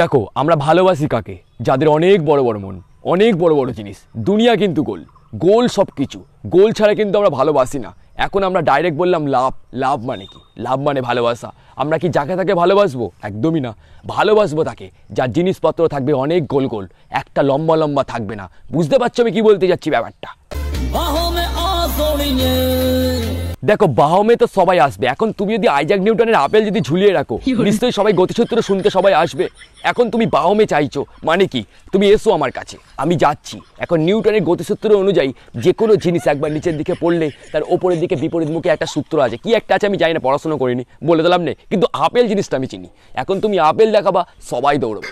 দেখো আমরা ভালোবাসি কাকে যাদের অনেক বড় বড় মন অনেক বড় বড় জিনিস দুনিয়া কিন্তু গোল গোল সব কিছু গোল ছাড়া কিন্তু আমরা ভালোবাসি না এখন আমরা ডাইরেক্ট বললাম লাভ লাভ মানে কি লাভ মানে ভালোবাসা আমরা কি যাকে তাকে ভালোবাসবো একদমই না ভালোবাসবো তাকে যার জিনিসপত্র থাকবে অনেক গোল গোল একটা লম্বা লম্বা থাকবে না বুঝতে পারছো আমি কি বলতে যাচ্ছি ব্যাপারটা দেখো বাহমে তো সবাই আসবে এখন তুমি যদি আইজাক নিউটনের আপেল যদি ঝুলিয়ে রাখো নিশ্চয়ই সবাই গতিসূত্র শুনতে সবাই আসবে এখন তুমি বাহমে চাইছো মানে কি তুমি এসো আমার কাছে আমি যাচ্ছি এখন নিউটনের গতিসূত্র অনুযায়ী যে কোনো জিনিস একবার নিচের দিকে পড়লে তার ওপরের দিকে বিপরীত মুখে একটা সূত্র আছে কি একটা আছে আমি জানি না পড়াশোনা করিনি বলে দিলাম না কিন্তু আপেল জিনিসটা আমি চিনি এখন তুমি আপেল দেখাবা সবাই দৌড়বে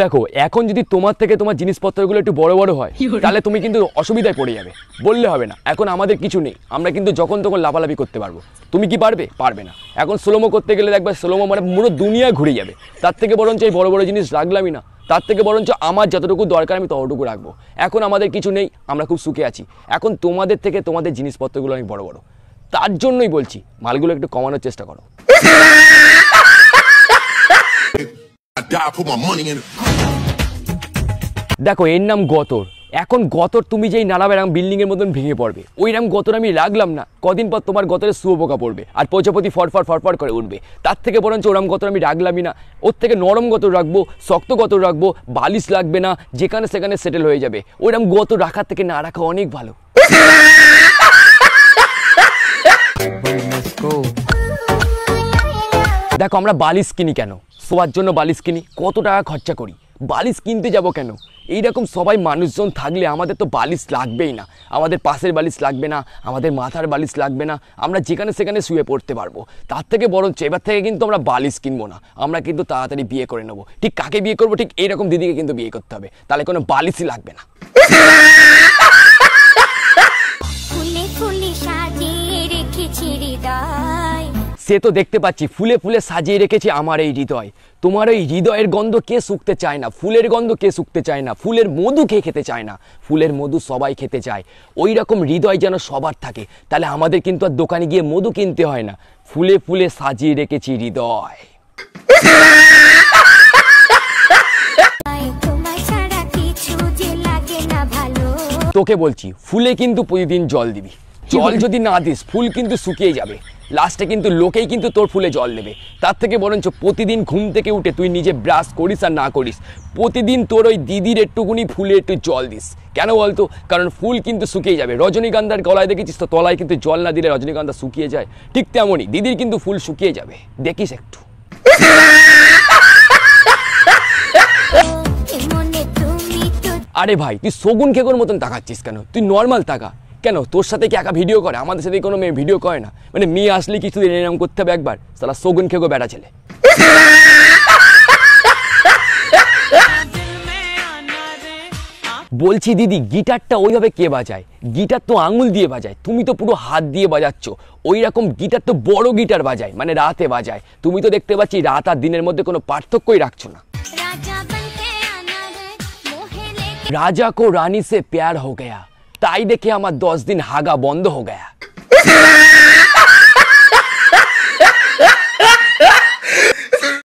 দেখো এখন যদি তোমার থেকে তোমার জিনিসপত্রগুলো একটু বড় বড় হয় তাহলে তুমি কিন্তু অসুবিধায় পড়ে যাবে বললে হবে না এখন আমাদের কিছু নেই আমরা কিন্তু যখন তখন লাফালাফি করতে পারবো তুমি কি পারবে পারবে না এখন স্লোমো করতে গেলে দেখবে স্লোমো মানে পুরো দুনিয়া ঘুরে যাবে তার থেকে বরঞ্চ এই বড় বড় জিনিস রাখলামই না তার থেকে বরঞ্চ আমার যতটুকু দরকার আমি ততটুকু রাখবো এখন আমাদের কিছু নেই আমরা খুব সুখে আছি এখন তোমাদের থেকে তোমাদের জিনিসপত্রগুলো অনেক বড় বড় তার জন্যই বলছি মালগুলো একটু কমানোর চেষ্টা করো দেখো এর নাম গতর এখন গতর তুমি যেই নালাবে এরকম বিল্ডিংয়ের মতন ভেঙে পড়বে ওই রকম গতর আমি লাগলাম না কদিন পর তোমার গতরে শুয়োপোকা পড়বে আর প্রজাপতি ফরফর ফরফর করে উঠবে তার থেকে বরঞ্চ ওরম গতর আমি রাখলামই না ওর থেকে নরম গতর রাখবো শক্ত গতর রাখবো বালিশ লাগবে না যেখানে সেখানে সেটেল হয়ে যাবে ওইরকম গত রাখার থেকে না রাখা অনেক ভালো দেখো আমরা বালিশ কিনি কেন শোয়ার জন্য বালিশ কিনি কত টাকা খরচা করি বালিশ কিনতে যাব কেন এইরকম সবাই মানুষজন থাকলে আমাদের তো বালিশ লাগবেই না আমাদের পাশের বালিশ লাগবে না আমাদের মাথার বালিশ লাগবে না আমরা যেখানে সেখানে শুয়ে পড়তে পারবো তার থেকে বরঞ্চ এবার থেকে কিন্তু আমরা বালিশ কিনবো না আমরা কিন্তু তাড়াতাড়ি বিয়ে করে নেবো ঠিক কাকে বিয়ে করবো ঠিক এইরকম দিদিকে কিন্তু বিয়ে করতে হবে তাহলে কোনো বালিশই লাগবে না সে তো দেখতে পাচ্ছি ফুলে ফুলে সাজিয়ে রেখেছি আমার এই হৃদয় তোমার এই হৃদয়ের গন্ধ কে শুকতে চায় না ফুলের গন্ধ কে শুকতে চায় না ফুলের মধু কে খেতে চায় না ফুলের মধু সবাই খেতে চায় ওই রকম হৃদয় যেন সবার থাকে তাহলে আমাদের কিন্তু আর দোকানে গিয়ে মধু কিনতে হয় না ফুলে ফুলে সাজিয়ে রেখেছি হৃদয় তোকে বলছি ফুলে কিন্তু প্রতিদিন জল দিবি জল যদি না দিস ফুল কিন্তু শুকিয়ে যাবে লাস্টে কিন্তু লোকেই কিন্তু তোর ফুলে জল দেবে তার থেকে বরঞ্চ প্রতিদিন ঘুম থেকে উঠে তুই নিজে ব্রাশ করিস আর না করিস প্রতিদিন তোর ওই দিদির একটুকুনি ফুলে একটু জল দিস কেন বলতো কারণ ফুল কিন্তু শুকিয়ে যাবে রজনীগন্ধার গলায় দেখেছিস তো তলায় কিন্তু জল না দিলে রজনীগন্ধা শুকিয়ে যায় ঠিক তেমনই দিদির কিন্তু ফুল শুকিয়ে যাবে দেখিস একটু আরে ভাই তুই শগুন খেগোর মতন তাকাচ্ছিস কেন তুই নর্মাল তাকা কেন তোর সাথে কি একা ভিডিও করে আমাদের সাথে কোনো মেয়ে ভিডিও করে না মানে মেয়ে আসলে কিছুদিন এরম করতে হবে একবার তারা সগুন খেগো বেড়া ছেলে বলছি দিদি গিটারটা ওইভাবে কে বাজায় গিটার তো আঙুল দিয়ে বাজায় তুমি তো পুরো হাত দিয়ে বাজাচ্ছ ওই রকম গিটার তো বড় গিটার বাজায় মানে রাতে বাজায় তুমি তো দেখতে পাচ্ছি রাত আর দিনের মধ্যে কোনো পার্থক্যই রাখছো না রাজা কো রানী সে প্যার হো গয়া তাই দেখে আমার দस दिन हागा बंद हो गया